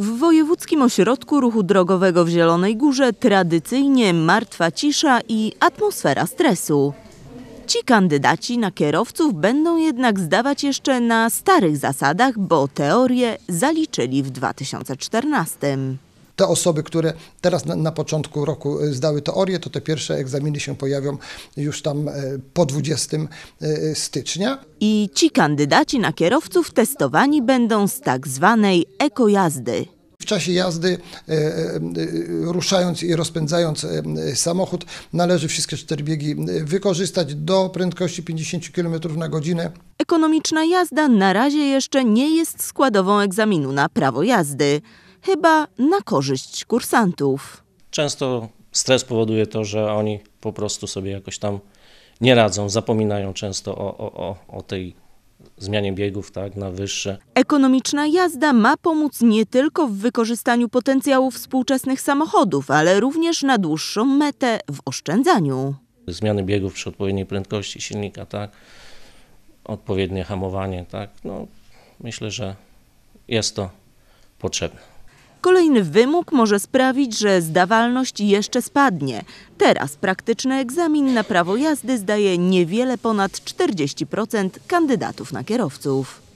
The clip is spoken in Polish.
W Wojewódzkim Ośrodku Ruchu Drogowego w Zielonej Górze tradycyjnie martwa cisza i atmosfera stresu. Ci kandydaci na kierowców będą jednak zdawać jeszcze na starych zasadach, bo teorię zaliczyli w 2014 te osoby, które teraz na, na początku roku y, zdały teorię, to te pierwsze egzaminy się pojawią już tam y, po 20 y, stycznia. I ci kandydaci na kierowców testowani będą z tak zwanej ekojazdy. W czasie jazdy, ruszając i rozpędzając samochód, należy wszystkie cztery biegi wykorzystać do prędkości 50 km na godzinę. Ekonomiczna jazda na razie jeszcze nie jest składową egzaminu na prawo jazdy chyba na korzyść kursantów. Często stres powoduje to, że oni po prostu sobie jakoś tam nie radzą, zapominają często o, o, o, o tej zmianie biegów tak, na wyższe. Ekonomiczna jazda ma pomóc nie tylko w wykorzystaniu potencjału współczesnych samochodów, ale również na dłuższą metę w oszczędzaniu. Zmiany biegów przy odpowiedniej prędkości silnika, tak, odpowiednie hamowanie, tak, no, myślę, że jest to potrzebne. Kolejny wymóg może sprawić, że zdawalność jeszcze spadnie. Teraz praktyczny egzamin na prawo jazdy zdaje niewiele ponad 40% kandydatów na kierowców.